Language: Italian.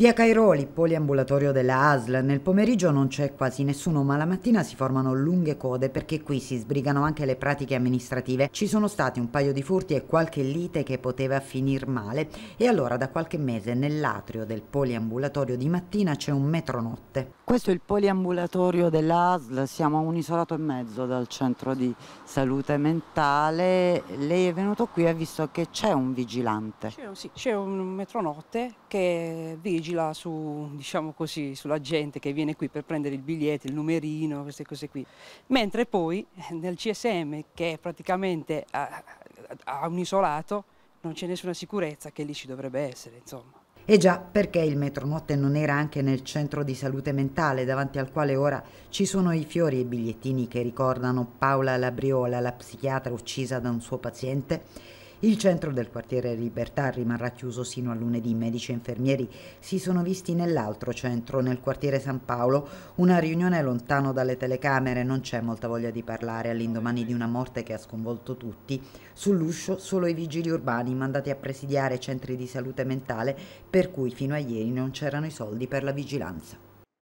Via Cairoli, poliambulatorio della ASL, nel pomeriggio non c'è quasi nessuno ma la mattina si formano lunghe code perché qui si sbrigano anche le pratiche amministrative. Ci sono stati un paio di furti e qualche lite che poteva finir male e allora da qualche mese nell'atrio del poliambulatorio di mattina c'è un metronotte. Questo è il poliambulatorio della ASL, siamo a un isolato e mezzo dal centro di salute mentale. Lei è venuto qui e ha visto che c'è un vigilante. C'è un, sì, un metronotte che vigila vigila su, diciamo così, sulla gente che viene qui per prendere il biglietto, il numerino, queste cose qui. Mentre poi eh, nel CSM, che è praticamente eh, a, a un isolato, non c'è nessuna sicurezza che lì ci dovrebbe essere, insomma. E eh già perché il metronotte non era anche nel centro di salute mentale davanti al quale ora ci sono i fiori e i bigliettini che ricordano Paola Labriola, la psichiatra uccisa da un suo paziente il centro del quartiere Libertà rimarrà chiuso sino a lunedì. Medici e infermieri si sono visti nell'altro centro, nel quartiere San Paolo. Una riunione lontano dalle telecamere, non c'è molta voglia di parlare all'indomani di una morte che ha sconvolto tutti. Sull'uscio solo i vigili urbani mandati a presidiare centri di salute mentale per cui fino a ieri non c'erano i soldi per la vigilanza.